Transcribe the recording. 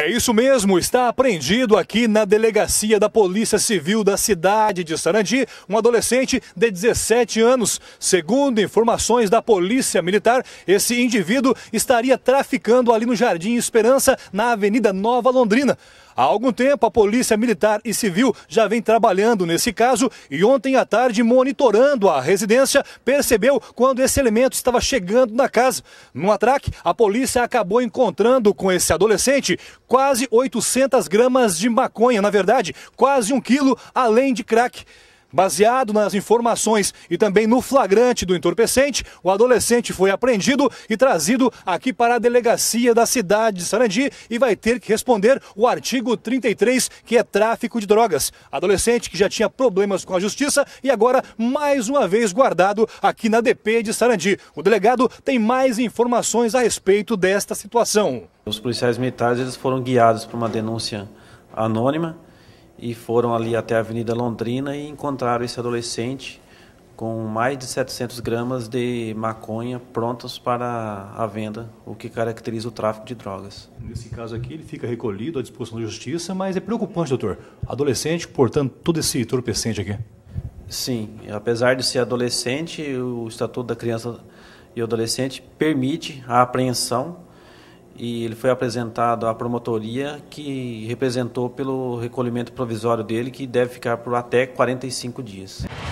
É isso mesmo, está apreendido aqui na delegacia da Polícia Civil da cidade de Sarandi um adolescente de 17 anos. Segundo informações da Polícia Militar, esse indivíduo estaria traficando ali no Jardim Esperança, na Avenida Nova Londrina. Há algum tempo, a Polícia Militar e Civil já vem trabalhando nesse caso e ontem à tarde, monitorando a residência, percebeu quando esse elemento estava chegando na casa. No atraque, a polícia acabou encontrando com esse adolescente quase 800 gramas de maconha, na verdade, quase um quilo, além de crack. Baseado nas informações e também no flagrante do entorpecente, o adolescente foi apreendido e trazido aqui para a delegacia da cidade de Sarandi e vai ter que responder o artigo 33, que é tráfico de drogas. Adolescente que já tinha problemas com a justiça e agora mais uma vez guardado aqui na DP de Sarandi. O delegado tem mais informações a respeito desta situação. Os policiais militares eles foram guiados por uma denúncia anônima e foram ali até a Avenida Londrina e encontraram esse adolescente com mais de 700 gramas de maconha prontos para a venda, o que caracteriza o tráfico de drogas. Nesse caso aqui, ele fica recolhido à disposição da justiça, mas é preocupante, doutor. Adolescente portanto, todo esse entorpecente aqui. Sim, apesar de ser adolescente, o Estatuto da Criança e Adolescente permite a apreensão e ele foi apresentado à promotoria que representou pelo recolhimento provisório dele, que deve ficar por até 45 dias.